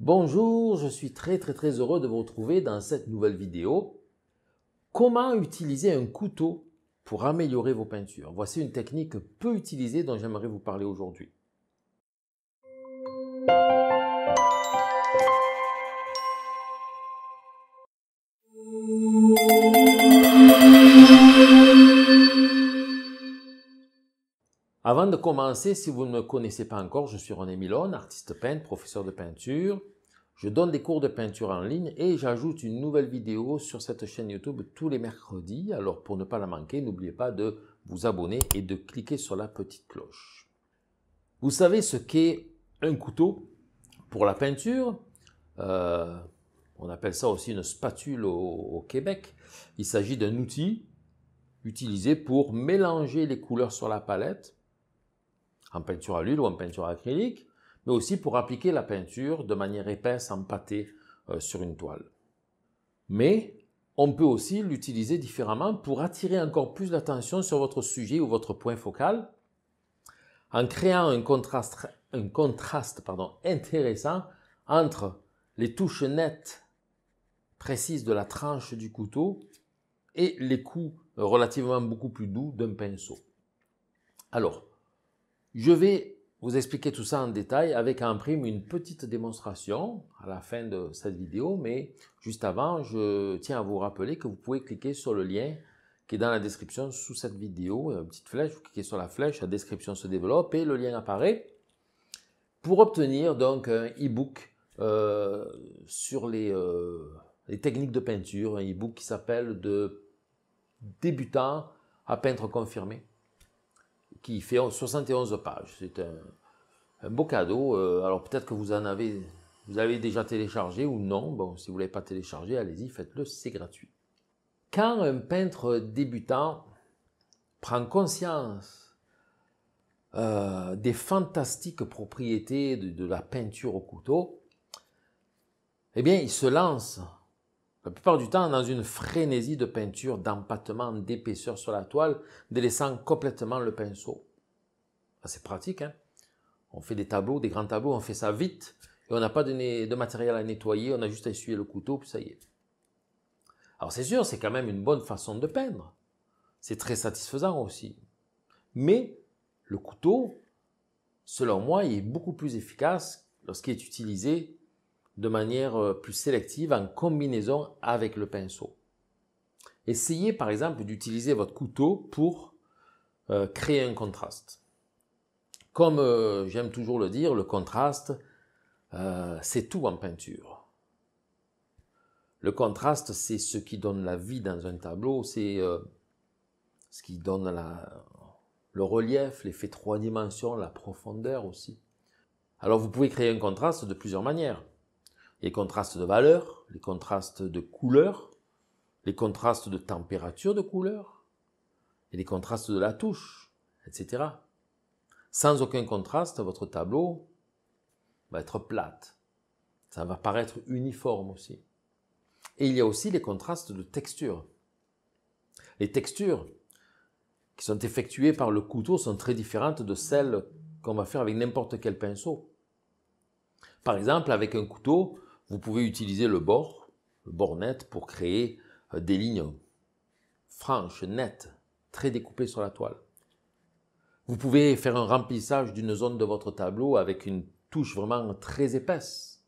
Bonjour, je suis très très très heureux de vous retrouver dans cette nouvelle vidéo. Comment utiliser un couteau pour améliorer vos peintures Voici une technique peu utilisée dont j'aimerais vous parler aujourd'hui. Avant de commencer, si vous ne me connaissez pas encore, je suis René Milon, artiste peintre, professeur de peinture. Je donne des cours de peinture en ligne et j'ajoute une nouvelle vidéo sur cette chaîne YouTube tous les mercredis. Alors pour ne pas la manquer, n'oubliez pas de vous abonner et de cliquer sur la petite cloche. Vous savez ce qu'est un couteau pour la peinture euh, On appelle ça aussi une spatule au Québec. Il s'agit d'un outil utilisé pour mélanger les couleurs sur la palette en peinture à l'huile ou en peinture acrylique, mais aussi pour appliquer la peinture de manière épaisse en pâté euh, sur une toile. Mais on peut aussi l'utiliser différemment pour attirer encore plus l'attention sur votre sujet ou votre point focal en créant un contraste, intéressant entre les touches nettes précises de la tranche du couteau et les coups relativement beaucoup plus doux d'un pinceau. Alors, je vais vous expliquer tout ça en détail avec en prime une petite démonstration à la fin de cette vidéo, mais juste avant, je tiens à vous rappeler que vous pouvez cliquer sur le lien qui est dans la description sous cette vidéo, une petite flèche, vous cliquez sur la flèche, la description se développe et le lien apparaît pour obtenir donc un e-book euh, sur les, euh, les, techniques de peinture, un e-book qui s'appelle de débutant à peintre confirmé qui fait 71 pages. C'est un, un, beau cadeau. Euh, alors peut-être que vous en avez, vous avez déjà téléchargé ou non. Bon, si vous ne l'avez pas téléchargé, allez-y, faites-le, c'est gratuit. Quand un peintre débutant prend conscience euh, des fantastiques propriétés de, la peinture au couteau, eh bien, il se lance la plupart du temps dans une frénésie de peinture, d'empattement, d'épaisseur sur la toile, délaissant complètement le pinceau. C'est pratique, hein On fait des tableaux, des grands tableaux, on fait ça vite, et on n'a pas de, de matériel à nettoyer, on a juste à essuyer le couteau, puis ça y est. Alors c'est sûr, c'est quand même une bonne façon de peindre. C'est très satisfaisant aussi. Mais le couteau, selon moi, est beaucoup plus efficace lorsqu'il est utilisé de manière euh, plus sélective en combinaison avec le pinceau. Essayez par exemple d'utiliser votre couteau pour euh, créer un contraste. Comme euh, j'aime toujours le dire, le contraste, c'est tout en peinture. Le contraste, c'est ce qui donne la vie dans un tableau, c'est ce qui donne le relief, l'effet trois dimensions, la profondeur aussi. Alors vous pouvez créer un contraste de plusieurs manières les contrastes de valeur, les contrastes de couleur, les contrastes de température de couleur, et les contrastes de la touche, etc. Sans aucun contraste, votre tableau va être plate. Ça va paraître uniforme aussi. Et il y a aussi les contrastes de texture. Les textures qui sont effectuées par le couteau sont très différentes de celles qu'on va faire avec n'importe quel pinceau. Par exemple, avec un couteau, vous pouvez utiliser le bord, le bord net, pour créer euh, des lignes franches, nettes, très découpées sur la toile. Vous pouvez faire un remplissage d'une zone de votre tableau avec une touche vraiment très épaisse.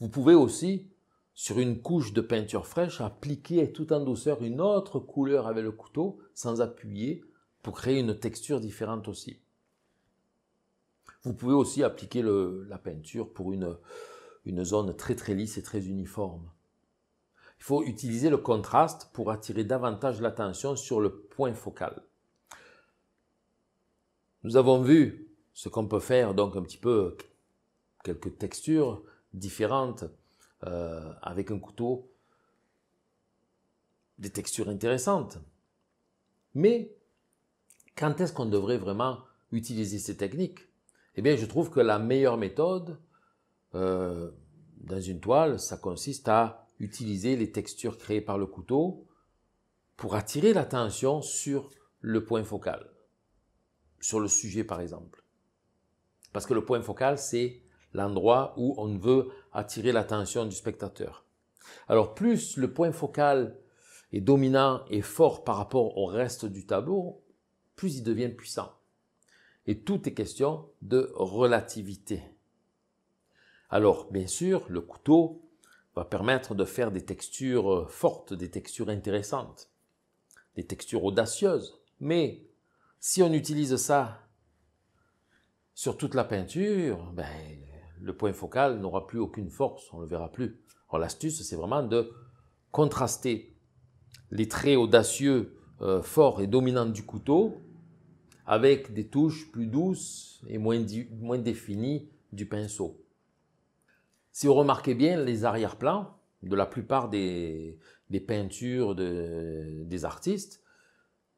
Vous pouvez aussi, sur une couche de peinture fraîche, appliquer tout en douceur une autre couleur avec le couteau sans appuyer pour créer une texture différente aussi. Vous pouvez aussi appliquer le, la peinture pour une, une zone très très lisse et très uniforme. Il faut utiliser le contraste pour attirer davantage l'attention sur le point focal. Nous avons vu ce qu'on peut faire, donc un petit peu quelques textures différentes euh, avec un couteau, des textures intéressantes. Mais quand est-ce qu'on devrait vraiment utiliser ces techniques Eh bien, je trouve que la meilleure méthode, euh, dans une toile, ça consiste à utiliser les textures créées par le couteau pour attirer l'attention sur le point focal, sur le sujet par exemple. Parce que le point focal, c'est l'endroit où on veut attirer l'attention du spectateur. Alors plus le point focal est dominant et fort par rapport au reste du tableau, plus il devient puissant. Et tout est question de relativité. Alors, bien sûr, le couteau va permettre de faire des textures euh, fortes, des textures intéressantes, des textures audacieuses. Mais si on utilise ça sur toute la peinture, ben, le point focal n'aura plus aucune force, on ne le verra plus. Alors l'astuce, c'est vraiment de contraster les traits audacieux, euh, forts et dominants du couteau avec des touches plus douces et moins définies du pinceau. Si vous remarquez bien les arrière-plans de la plupart des, peintures des artistes,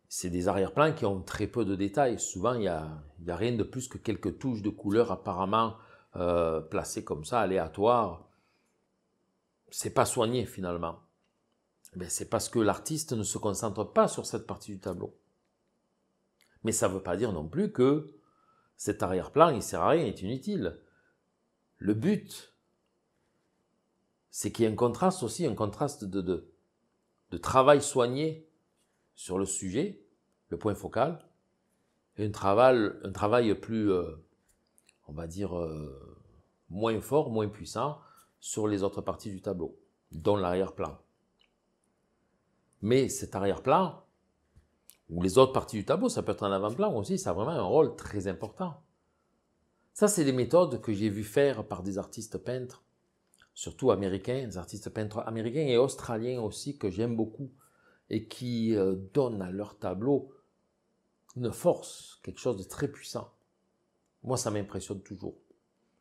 c'est des arrière-plans qui ont très peu de détails. Souvent, il n'y a, rien de plus que quelques touches de couleur apparemment euh, placées comme ça, aléatoires. C'est pas soigné finalement. c'est parce que l'artiste ne se concentre pas sur cette partie du tableau. Mais ça ne veut pas dire non plus que cet arrière-plan, il sert à rien, il est inutile. Le but c'est qu'il y a un contraste aussi, un contraste de, de travail soigné sur le sujet, le point focal, et un travail, un travail plus, euh, on va dire, euh, moins fort, moins puissant sur les autres parties du tableau, dont l'arrière-plan. Mais cet arrière-plan, ou les autres parties du tableau, ça peut être un avant-plan aussi, ça a vraiment un rôle très important. Ça, c'est des méthodes que j'ai vu faire par des artistes peintres surtout américains, des artistes peintres américains et australiens aussi que j'aime beaucoup et qui euh, donnent à leurs tableaux une force, quelque chose de très puissant. Moi, ça m'impressionne toujours.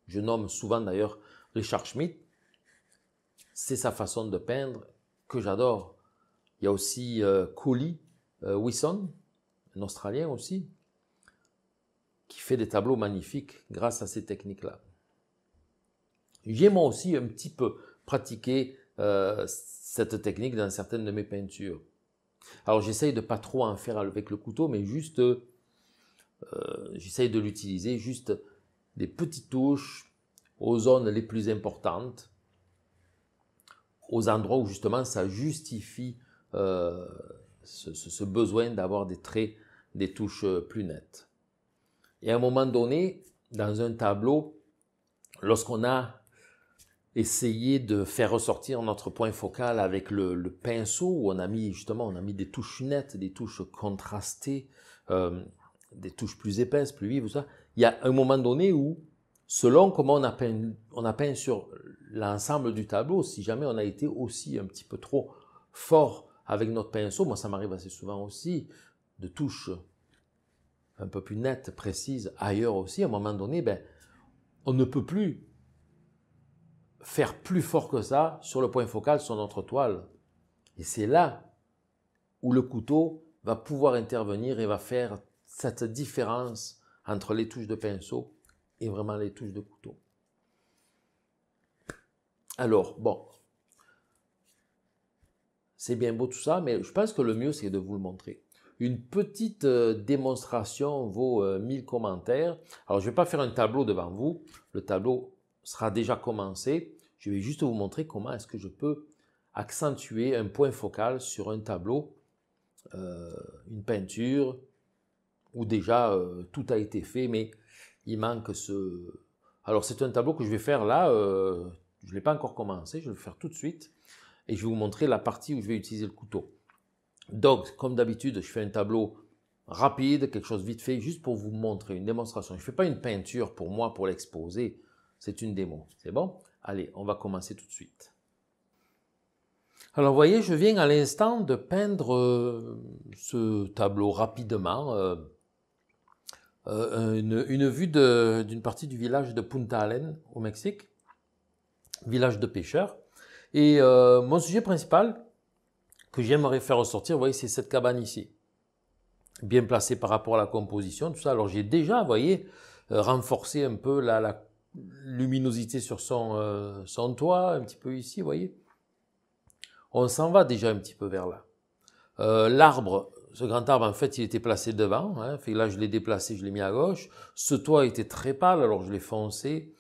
Je nomme souvent d'ailleurs Richard Schmidt. C'est sa façon de peindre que j'adore. Il y a aussi euh, Cooley euh, un Australien aussi, qui fait des tableaux magnifiques grâce à ces techniques-là. J'ai moi aussi un petit peu pratiqué euh, cette technique dans certaines de mes peintures. Alors j'essaye de pas trop en faire avec le couteau, mais juste, euh, j'essaye de l'utiliser juste des petites touches aux zones les plus importantes, aux endroits où justement ça justifie euh, ce, ce, besoin d'avoir des traits, des touches plus nettes. Et à un moment donné, dans un tableau, lorsqu'on a essayer de faire ressortir notre point focal avec le, pinceau où on a mis justement on a mis des touches nettes, des touches contrastées, euh, des touches plus épaisses, plus vives, ça. Il y a un moment donné où selon comment on a peint, on peint sur l'ensemble du tableau, si jamais on a été aussi un petit peu trop fort avec notre pinceau, moi ça m'arrive assez souvent aussi, de touches un peu plus nettes, précises ailleurs aussi, à un moment donné, ben, on ne peut plus faire plus fort que ça sur le point focal, sur notre toile. Et c'est là où le couteau va pouvoir intervenir et va faire cette différence entre les touches de pinceau et vraiment les touches de couteau. Alors, bon, c'est bien beau tout ça, mais je pense que le mieux, c'est de vous le montrer. Une petite euh, démonstration vaut 1000 euh, commentaires. Alors, je ne vais pas faire un tableau devant vous. Le tableau, sera déjà commencé. Je vais juste vous montrer comment est-ce que je peux accentuer un point focal sur un tableau, euh, une peinture, où déjà euh, tout a été fait, mais il manque ce... Alors c'est un tableau que je vais faire là, euh, je ne l'ai pas encore commencé, je vais le faire tout de suite, et je vais vous montrer la partie où je vais utiliser le couteau. Donc, comme d'habitude, je fais un tableau rapide, quelque chose vite fait, juste pour vous montrer une démonstration. Je ne fais pas une peinture pour moi, pour l'exposer. C'est une démo. C'est bon Allez, on va commencer tout de suite. Alors, vous voyez, je viens à l'instant de peindre euh, ce tableau rapidement. Euh, euh, une, vue d'une partie du village de Punta Allen au Mexique, village de pêcheurs. Et mon sujet principal que j'aimerais faire ressortir, vous voyez, c'est cette cabane ici. Bien placée par rapport à la composition, tout ça. Alors, j'ai déjà, vous voyez, renforcé un peu la, la luminosité sur euh, son, toit, un petit peu ici, vous voyez. On s'en va déjà un petit peu vers là. Euh, l'arbre, ce grand arbre, en fait, il était placé devant. Hein. là, je l'ai déplacé, je l'ai mis à gauche. Ce toit était très pâle, alors je l'ai foncé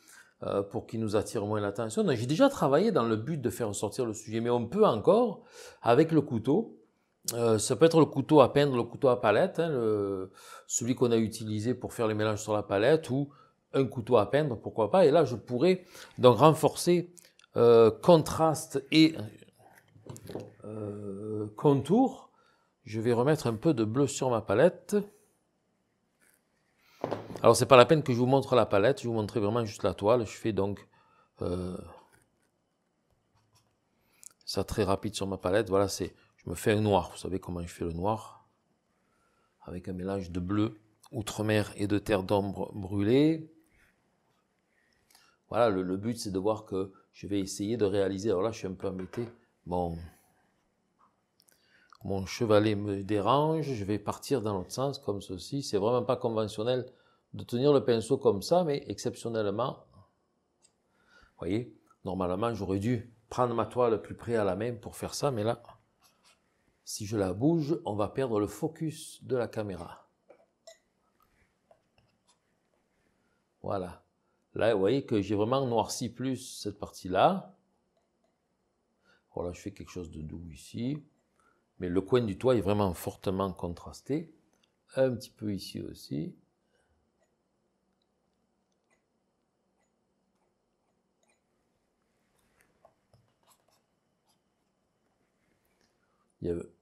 euh, pour qu'il nous attire moins l'attention. J'ai déjà travaillé dans le but de faire ressortir le sujet, mais on peut encore, avec le couteau, ça peut être le couteau à peindre, le couteau à palette, hein, celui qu'on a utilisé pour faire les mélanges sur la palette, ou un couteau à peindre, pourquoi pas, et là je pourrais donc renforcer euh, contraste et euh, contour. Je vais remettre un peu de bleu sur ma palette. Alors c'est pas la peine que je vous montre la palette, je vous montre vraiment juste la toile. Je fais donc euh, ça très rapide sur ma palette. Voilà, c'est, je me fais un noir. Vous savez comment je fais le noir avec un mélange de bleu, outre-mer et de terre d'ombre brûlée. Voilà, le, but, c'est de voir que je vais essayer de réaliser. Alors là, je suis un peu embêté. mon chevalet me dérange, je vais partir dans l'autre sens, comme ceci. C'est vraiment pas conventionnel de tenir le pinceau comme ça, mais exceptionnellement, vous voyez, normalement, j'aurais dû prendre ma toile plus près à la main pour faire ça, mais là, si je la bouge, on va perdre le focus de la caméra. Voilà. Là, vous voyez que j'ai vraiment noirci plus cette partie-là. Voilà, oh je fais quelque chose de doux ici. Mais le coin du toit est vraiment fortement contrasté. Un petit peu ici aussi.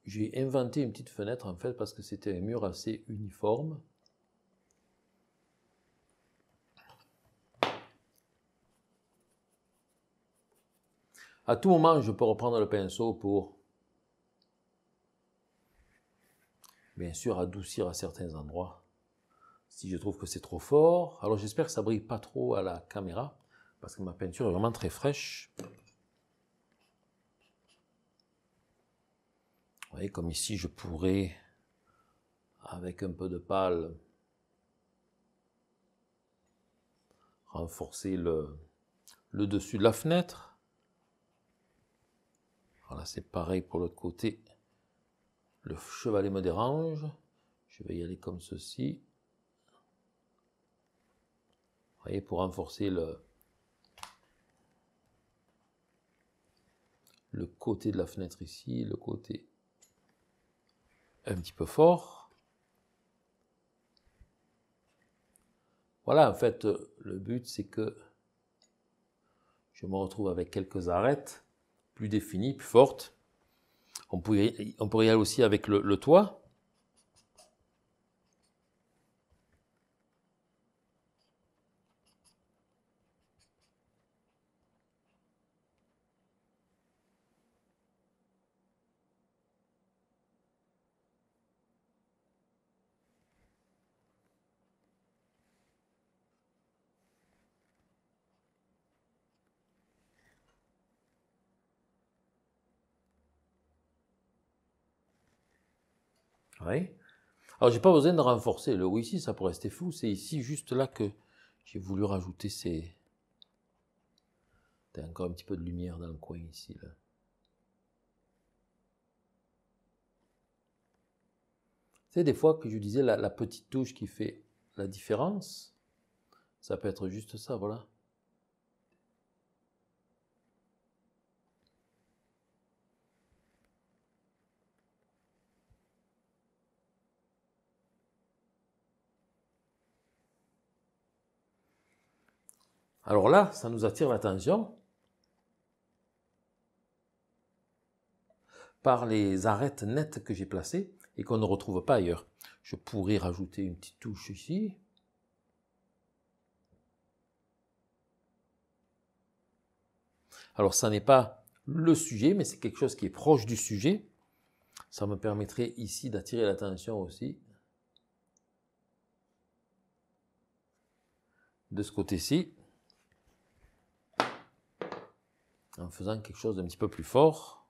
J'ai inventé une petite fenêtre en fait parce que c'était un mur assez uniforme. À tout moment, je peux reprendre le pinceau pour, bien sûr, adoucir à certains endroits. Si je trouve que c'est trop fort, alors j'espère que ça ne brille pas trop à la caméra, parce que ma peinture est vraiment très fraîche. Vous voyez, comme ici, je pourrais, avec un peu de pâle, renforcer le dessus de la fenêtre. Voilà, c'est pareil pour l'autre côté. Le chevalet me dérange. Je vais y aller comme ceci. Vous voyez, pour renforcer le, le côté de la fenêtre ici, le côté un petit peu fort. Voilà, en fait, le but, c'est que je me retrouve avec quelques arêtes plus définie, plus forte. On pourrait, on pourrait y aller aussi avec le, le toit, Alors, j'ai pas besoin de renforcer. Le oui ici, ça pourrait rester fou. C'est ici, juste là, que j'ai voulu rajouter ces... T'as encore un petit peu de lumière dans le coin ici, là. C'est des fois que je disais la petite touche qui fait la différence. Ça peut être juste ça, voilà. Alors là, ça nous attire l'attention par les arêtes nettes que j'ai placées et qu'on ne retrouve pas ailleurs. Je pourrais rajouter une petite touche ici. Alors ça n'est pas le sujet, mais c'est quelque chose qui est proche du sujet. Ça me permettrait ici d'attirer l'attention aussi. De ce côté-ci, en faisant quelque chose d'un petit peu plus fort.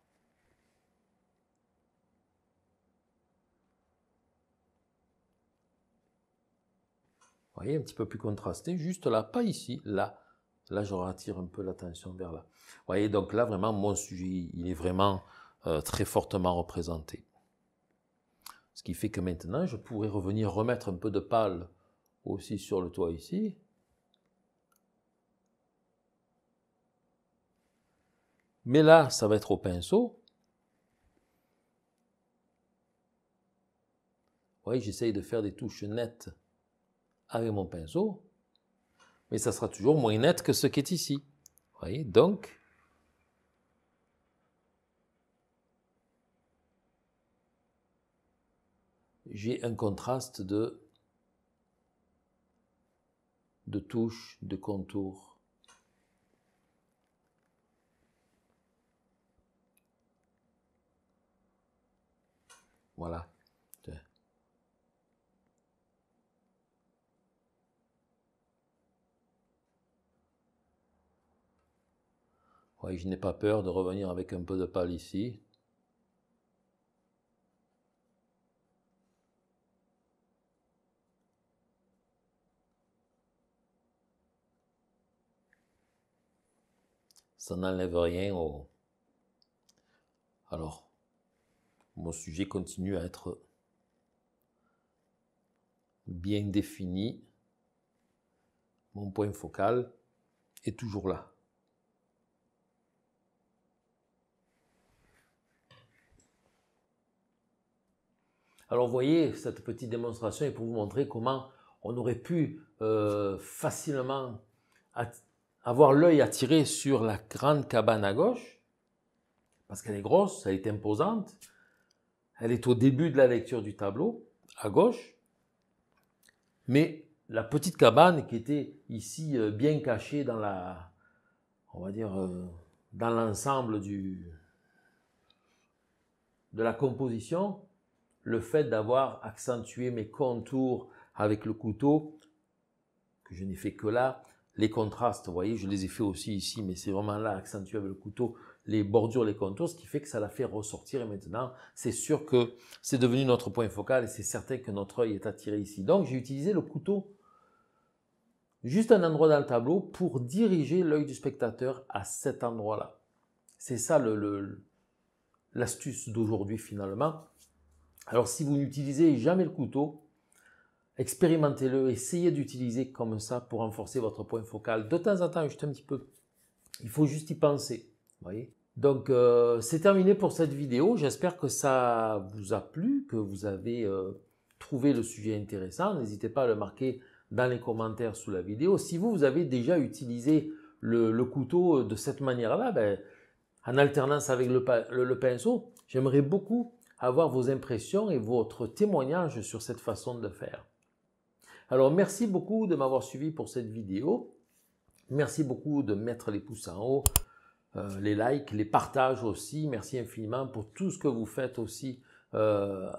Vous voyez, un petit peu plus contrasté, juste là, pas ici, là. Là, je retire un peu l'attention vers là. Vous voyez, donc là, vraiment, mon sujet, il est vraiment euh, très fortement représenté. Ce qui fait que maintenant, je pourrais revenir remettre un peu de pâle aussi sur le toit ici, Mais là, ça va être au pinceau. Vous voyez, j'essaye de faire des touches nettes avec mon pinceau, mais ça sera toujours moins net que ce qui est ici. Vous voyez, donc, j'ai un contraste de, de touches, de contours. Voilà. je n'ai pas peur de revenir avec un peu de pâle ici. Ça n'enlève rien au... Alors, mon sujet continue à être bien défini, mon point focal est toujours là. Alors vous voyez, cette petite démonstration est pour vous montrer comment on aurait pu euh, facilement avoir l'œil attiré sur la grande cabane à gauche, parce qu'elle est grosse, elle est imposante, elle est au début de la lecture du tableau, à gauche. Mais la petite cabane qui était ici euh, bien cachée dans la, on va dire, euh, dans l'ensemble du, de la composition, le fait d'avoir accentué mes contours avec le couteau, que je n'ai fait que là, les contrastes, vous voyez, je les ai fait aussi ici, mais c'est vraiment là, accentué avec le couteau, les bordures, les contours, ce qui fait que ça la fait ressortir. Et maintenant, c'est sûr que c'est devenu notre point focal et c'est certain que notre œil est attiré ici. Donc, j'ai utilisé le couteau juste un endroit dans le tableau pour diriger l'œil du spectateur à cet endroit-là. C'est ça l'astuce le, d'aujourd'hui finalement. Alors si vous n'utilisez jamais le couteau, expérimentez-le, essayez d'utiliser comme ça pour renforcer votre point focal. De temps en temps, juste un petit peu, il faut juste y penser donc euh, c'est terminé pour cette vidéo. J'espère que ça vous a plu, que vous avez euh, trouvé le sujet intéressant. N'hésitez pas à le marquer dans les commentaires sous la vidéo. Si vous, avez déjà utilisé le, couteau euh, de cette manière-là, ben, en alternance avec le pinceau, j'aimerais beaucoup avoir vos impressions et votre témoignage sur cette façon de faire. Alors merci beaucoup de m'avoir suivi pour cette vidéo. Merci beaucoup de mettre les pouces en haut, euh, les likes, les partages aussi. Merci infiniment pour tout ce que vous faites aussi. Euh,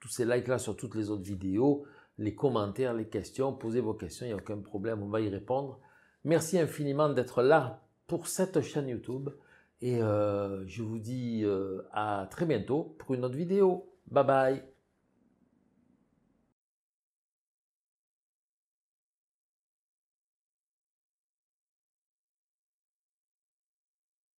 tous ces likes-là sur toutes les autres vidéos, les commentaires, les questions. Posez vos questions, il n'y a aucun problème, on va y répondre. Merci infiniment d'être là pour cette chaîne YouTube. Et euh, je vous dis à très bientôt pour une autre vidéo. Bye bye